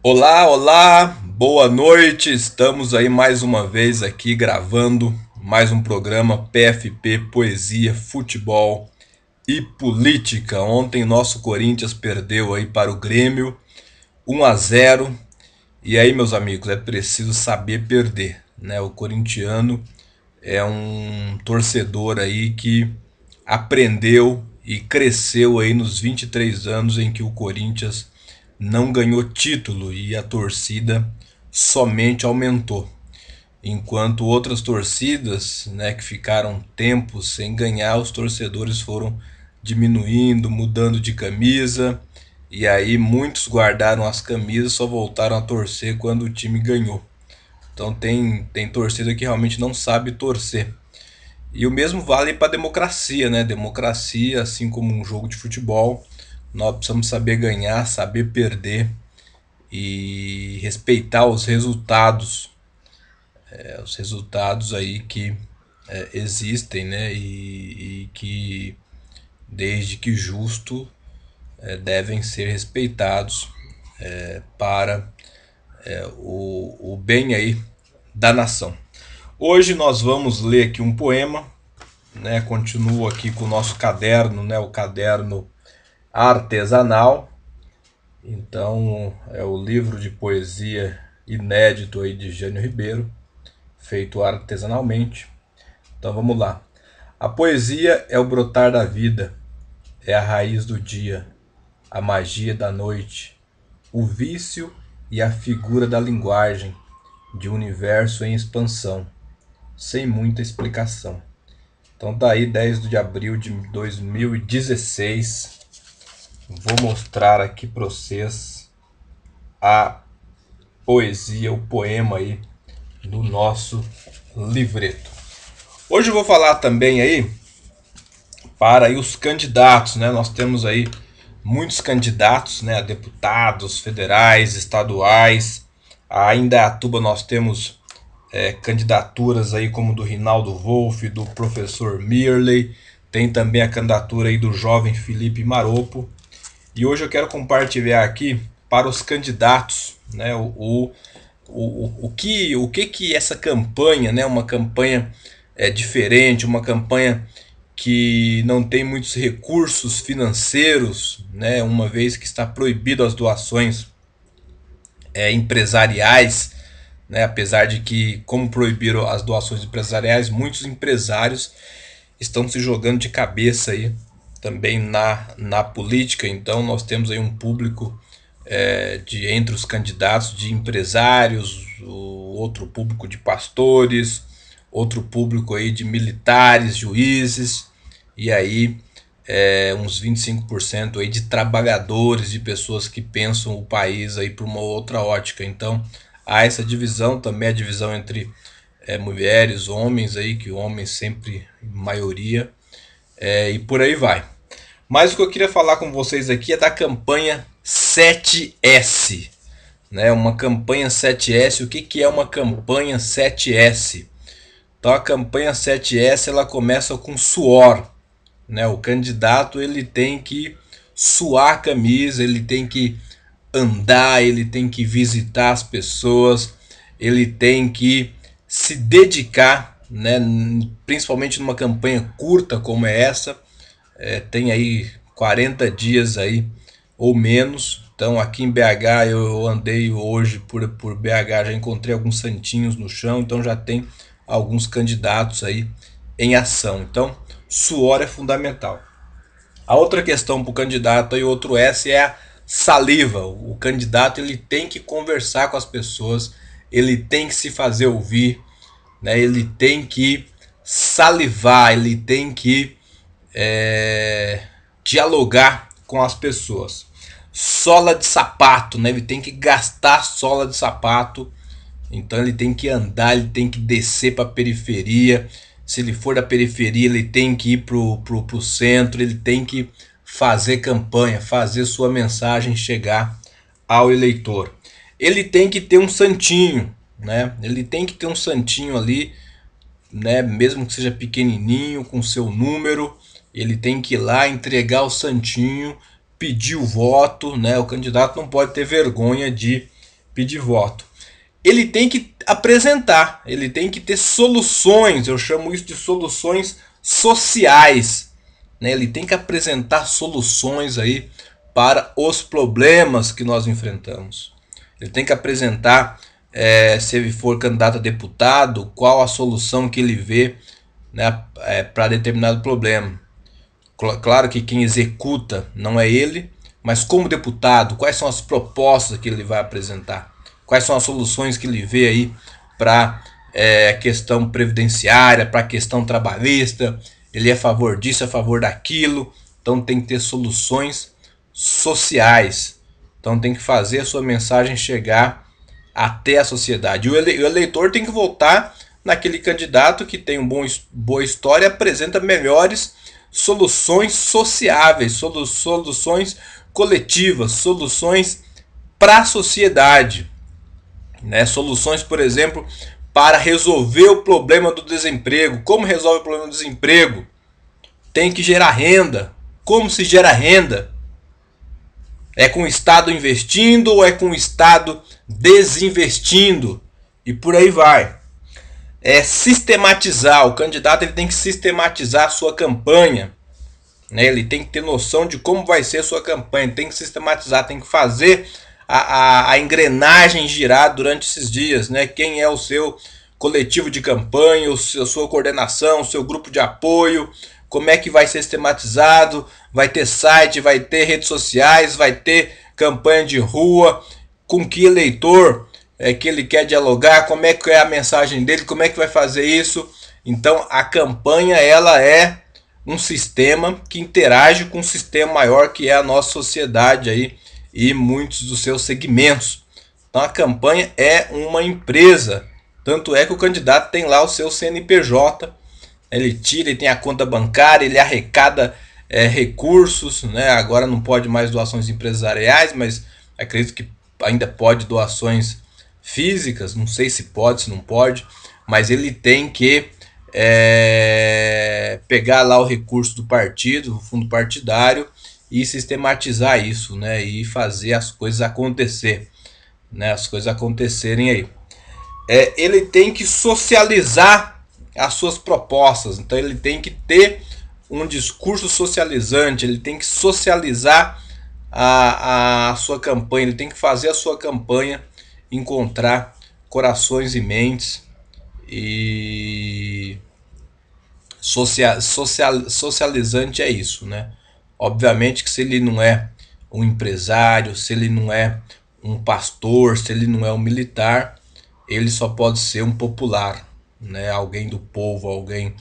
Olá, olá, boa noite. Estamos aí mais uma vez aqui gravando mais um programa PFP Poesia, Futebol e Política. Ontem nosso Corinthians perdeu aí para o Grêmio 1 a 0. E aí, meus amigos, é preciso saber perder, né? O corintiano é um torcedor aí que aprendeu e cresceu aí nos 23 anos em que o Corinthians não ganhou título e a torcida somente aumentou. Enquanto outras torcidas, né, que ficaram tempo sem ganhar, os torcedores foram diminuindo, mudando de camisa, e aí muitos guardaram as camisas, só voltaram a torcer quando o time ganhou. Então tem tem torcida que realmente não sabe torcer. E o mesmo vale para a democracia, né? Democracia, assim como um jogo de futebol, nós precisamos saber ganhar, saber perder e respeitar os resultados, é, os resultados aí que é, existem, né? E, e, que, desde que justo, é, devem ser respeitados é, para é, o, o bem aí da nação. Hoje nós vamos ler aqui um poema, né? Continuo aqui com o nosso caderno, né? O caderno artesanal. Então, é o livro de poesia inédito aí de Jânio Ribeiro, feito artesanalmente. Então, vamos lá. A poesia é o brotar da vida, é a raiz do dia, a magia da noite, o vício e a figura da linguagem, de um universo em expansão, sem muita explicação. Então, daí tá 10 de abril de 2016. Vou mostrar aqui para vocês a poesia, o poema aí do nosso livreto. Hoje eu vou falar também aí para aí os candidatos, né? Nós temos aí muitos candidatos, né? A deputados federais, estaduais. A tuba nós temos é, candidaturas aí como do Rinaldo Wolff, do professor Mirley. Tem também a candidatura aí do jovem Felipe Maropo. E hoje eu quero compartilhar aqui para os candidatos, né, o, o, o, o que o que que essa campanha, né, uma campanha é diferente, uma campanha que não tem muitos recursos financeiros, né, uma vez que está proibido as doações é, empresariais, né, apesar de que como proibiram as doações empresariais, muitos empresários estão se jogando de cabeça aí também na, na política, então nós temos aí um público é, de entre os candidatos de empresários, outro público de pastores, outro público aí de militares, juízes, e aí é, uns 25% aí de trabalhadores, de pessoas que pensam o país aí para uma outra ótica. Então há essa divisão, também a divisão entre é, mulheres, homens aí, que homens sempre, maioria, é, e por aí vai. Mas o que eu queria falar com vocês aqui é da campanha 7S. Né? Uma campanha 7S. O que, que é uma campanha 7S? Então a campanha 7S ela começa com suor. Né? O candidato ele tem que suar a camisa, ele tem que andar, ele tem que visitar as pessoas, ele tem que se dedicar né? principalmente numa campanha curta como é essa, é, tem aí 40 dias aí ou menos. Então aqui em BH eu andei hoje por, por BH, já encontrei alguns santinhos no chão, então já tem alguns candidatos aí em ação. Então suor é fundamental. A outra questão para o candidato e outro S é a saliva. O candidato ele tem que conversar com as pessoas, ele tem que se fazer ouvir, né? ele tem que salivar, ele tem que é, dialogar com as pessoas. Sola de sapato, né? ele tem que gastar sola de sapato, então ele tem que andar, ele tem que descer para a periferia. Se ele for da periferia, ele tem que ir para o centro, ele tem que fazer campanha, fazer sua mensagem chegar ao eleitor. Ele tem que ter um santinho, né? Ele tem que ter um santinho ali, né? Mesmo que seja pequenininho, com seu número, ele tem que ir lá entregar o santinho, pedir o voto, né? O candidato não pode ter vergonha de pedir voto. Ele tem que apresentar, ele tem que ter soluções, eu chamo isso de soluções sociais, né? Ele tem que apresentar soluções aí para os problemas que nós enfrentamos. Ele tem que apresentar é, se ele for candidato a deputado, qual a solução que ele vê né, é, para determinado problema. Claro que quem executa não é ele, mas como deputado, quais são as propostas que ele vai apresentar? Quais são as soluções que ele vê aí para é, a questão previdenciária, para a questão trabalhista? Ele é a favor disso, é a favor daquilo? Então tem que ter soluções sociais. Então tem que fazer a sua mensagem chegar até a sociedade. O, ele, o eleitor tem que votar naquele candidato que tem uma boa história e apresenta melhores soluções sociáveis, solu, soluções coletivas, soluções para a sociedade. Né? Soluções, por exemplo, para resolver o problema do desemprego. Como resolve o problema do desemprego? Tem que gerar renda. Como se gera renda? É com o Estado investindo ou é com o Estado desinvestindo e por aí vai. É sistematizar, o candidato ele tem que sistematizar a sua campanha. Né? Ele tem que ter noção de como vai ser a sua campanha, tem que sistematizar, tem que fazer a, a, a engrenagem girar durante esses dias, né? Quem é o seu coletivo de campanha, o seu, a sua coordenação, o seu grupo de apoio, como é que vai ser sistematizado, vai ter site, vai ter redes sociais, vai ter campanha de rua, com que eleitor é que ele quer dialogar, como é que é a mensagem dele, como é que vai fazer isso. Então a campanha ela é um sistema que interage com um sistema maior que é a nossa sociedade aí e muitos dos seus segmentos. Então a campanha é uma empresa, tanto é que o candidato tem lá o seu CNPJ, ele tira, ele tem a conta bancária, ele arrecada é, recursos, né? Agora não pode mais doações empresariais, mas acredito que ainda pode doações físicas, não sei se pode, se não pode, mas ele tem que é, pegar lá o recurso do partido, o fundo partidário, e sistematizar isso, né? E fazer as coisas acontecer, né? As coisas acontecerem aí. É, ele tem que socializar as suas propostas, então ele tem que ter um discurso socializante, ele tem que socializar a, a sua campanha, ele tem que fazer a sua campanha encontrar corações e mentes e social, social, socializante é isso, né? Obviamente que se ele não é um empresário, se ele não é um pastor, se ele não é um militar, ele só pode ser um popular, né? Alguém do povo, alguém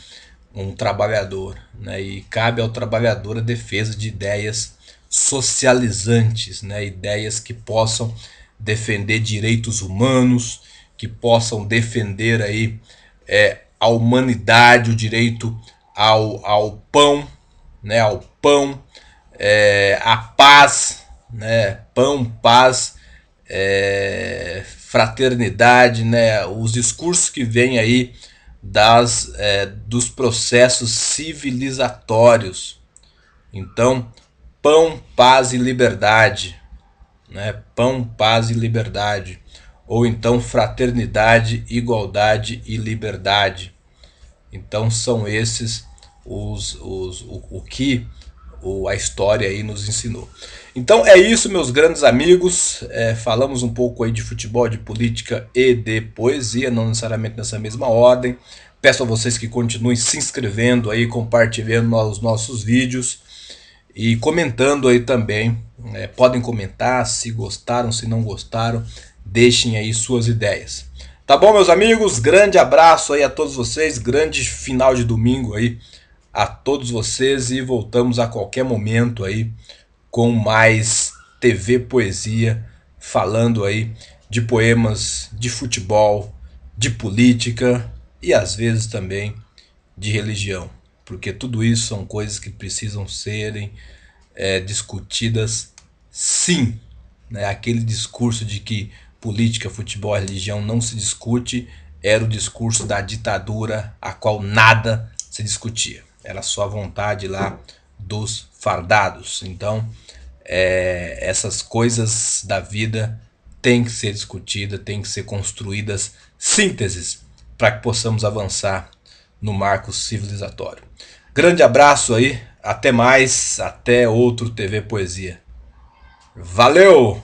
um trabalhador, né? E cabe ao trabalhador a defesa de ideias socializantes, né? ideias que possam defender direitos humanos, que possam defender aí é, a humanidade, o direito ao, ao pão, né? ao pão, é, à paz, né? pão, paz, é, fraternidade, né? os discursos que vêm aí das, é, dos processos civilizatórios. Então, pão, paz e liberdade. Né? Pão, paz e liberdade. Ou então fraternidade, igualdade e liberdade. Então são esses os, os o, o, que o, a história aí nos ensinou. Então é isso, meus grandes amigos. É, falamos um pouco aí de futebol, de política e de poesia, não necessariamente nessa mesma ordem. Peço a vocês que continuem se inscrevendo aí, compartilhando os nossos vídeos e comentando aí também. É, podem comentar se gostaram, se não gostaram, deixem aí suas ideias. Tá bom, meus amigos? Grande abraço aí a todos vocês, grande final de domingo aí a todos vocês e voltamos a qualquer momento aí com mais TV Poesia falando aí de poemas, de futebol, de política e às vezes também de religião porque tudo isso são coisas que precisam serem é, discutidas sim. Né? Aquele discurso de que política, futebol, religião não se discute era o discurso da ditadura, a qual nada se discutia. Era só a vontade lá dos fardados. Então, é, essas coisas da vida têm que ser discutidas, têm que ser construídas sínteses para que possamos avançar no marco civilizatório. Grande abraço aí, até mais, até outro TV Poesia. Valeu!